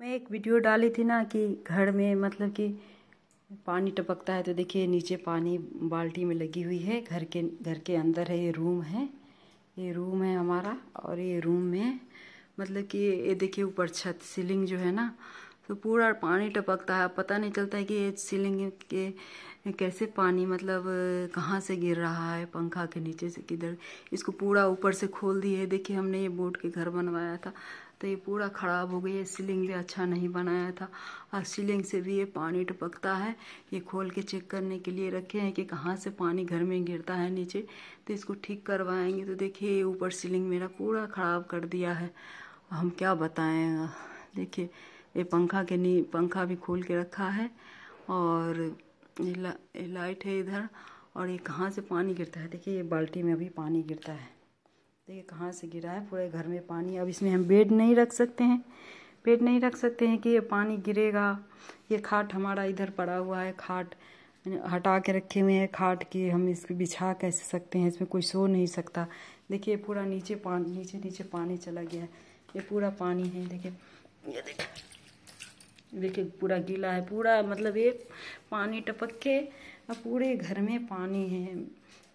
मैं एक वीडियो डाली थी ना कि घर में मतलब कि पानी टपकता है तो देखिए नीचे पानी बाल्टी में लगी हुई है घर के घर के अंदर है ये रूम है ये रूम है हमारा और ये रूम में मतलब कि ये देखिए ऊपर छत सीलिंग जो है ना तो पूरा पानी टपकता है पता नहीं चलता है कि ये सीलिंग के कैसे पानी मतलब कहाँ से गिर रहा है पंखा के नीचे से किधर इसको पूरा ऊपर से खोल दिए देखिए हमने ये बोर्ड के घर बनवाया था तो ये पूरा ख़राब हो गई है सीलिंग भी अच्छा नहीं बनाया था और सीलिंग से भी ये पानी टपकता है ये खोल के चेक करने के लिए रखे हैं कि कहाँ से पानी घर में गिरता है नीचे तो इसको ठीक करवाएंगे तो देखिए ये ऊपर सीलिंग मेरा पूरा ख़राब कर दिया है हम क्या बताएँ देखिए ये पंखा के नी पंखा भी खोल के रखा है और ये लाइट है इधर और ये कहाँ से पानी गिरता है देखिए ये बाल्टी में अभी पानी गिरता है देखिए कहाँ से गिरा है पूरे घर में पानी अब इसमें हम बेड नहीं रख सकते हैं बेड नहीं रख सकते हैं कि ये पानी गिरेगा ये खाट हमारा इधर पड़ा हुआ है खाट हटा के रखे हुए हैं खाट की हम इसको बिछा कैसे सकते हैं इसमें कोई सो नहीं सकता देखिए पूरा नीचे पानी नीचे नीचे पानी चला गया है ये पूरा पानी है देखिए ये देखिए देखिए पूरा गीला है पूरा मतलब ये पानी टपक के अब पूरे घर में पानी है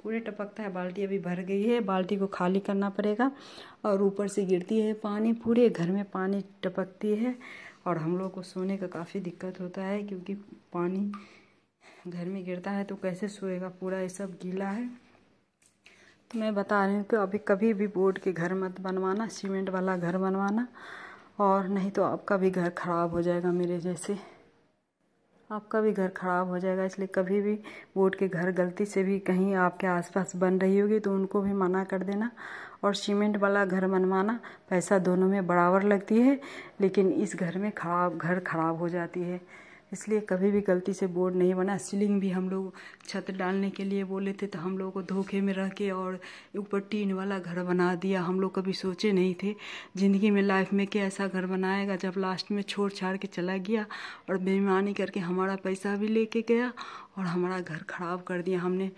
पूरे टपकता है बाल्टी अभी भर गई है बाल्टी को खाली करना पड़ेगा और ऊपर से गिरती है पानी पूरे घर में पानी टपकती है और हम लोग को सोने का काफ़ी दिक्कत होता है क्योंकि पानी घर में गिरता है तो कैसे सोएगा पूरा ये सब गीला है तो मैं बता रही हूँ कि अभी कभी भी बोर्ड के घर मत बनवाना सीमेंट वाला घर बनवाना और नहीं तो आपका भी घर ख़राब हो जाएगा मेरे जैसे आपका भी घर ख़राब हो जाएगा इसलिए कभी भी वोट के घर गलती से भी कहीं आपके आसपास बन रही होगी तो उनको भी मना कर देना और सीमेंट वाला घर मनवाना पैसा दोनों में बराबर लगती है लेकिन इस घर में खराब घर खराब हो जाती है इसलिए कभी भी गलती से बोर्ड नहीं बना सीलिंग भी हम लोग छत डालने के लिए बोले थे तो हम लोग को धोखे में रह के और ऊपर टीन वाला घर बना दिया हम लोग कभी सोचे नहीं थे ज़िंदगी में लाइफ में क्या ऐसा घर बनाएगा जब लास्ट में छोड़ छाड़ के चला गया और बेईमानी करके हमारा पैसा भी लेके गया और हमारा घर ख़राब कर दिया हमने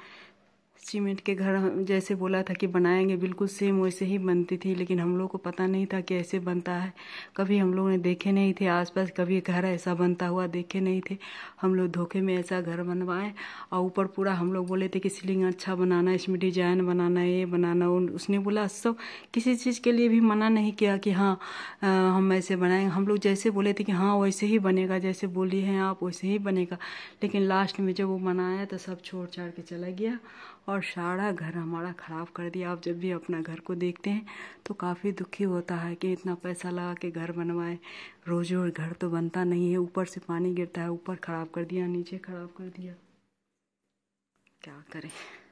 सीमेंट के घर जैसे बोला था कि बनाएंगे बिल्कुल सेम वैसे ही बनती थी लेकिन हम लोग को पता नहीं था कि ऐसे बनता है कभी हम लोग ने देखे नहीं थे आसपास कभी घर ऐसा बनता हुआ देखे नहीं थे हम लोग धोखे में ऐसा घर बनवाएं और ऊपर पूरा हम लोग बोले थे कि सीलिंग अच्छा बनाना इसमें डिजाइन बनाना ये बनाना उसने बोला सब किसी चीज़ के लिए भी मना नहीं किया कि हाँ हम ऐसे बनाएंगे हम लोग जैसे बोले थे कि हाँ वैसे ही बनेगा जैसे बोली हैं आप वैसे ही बनेगा लेकिन लास्ट में जब वो बनाया तो सब छोड़ छाड़ के चला गया और सारा घर हमारा ख़राब कर दिया आप जब भी अपना घर को देखते हैं तो काफ़ी दुखी होता है कि इतना पैसा लगा के घर बनवाए रोज़ रोज घर तो बनता नहीं है ऊपर से पानी गिरता है ऊपर ख़राब कर दिया नीचे ख़राब कर दिया क्या करें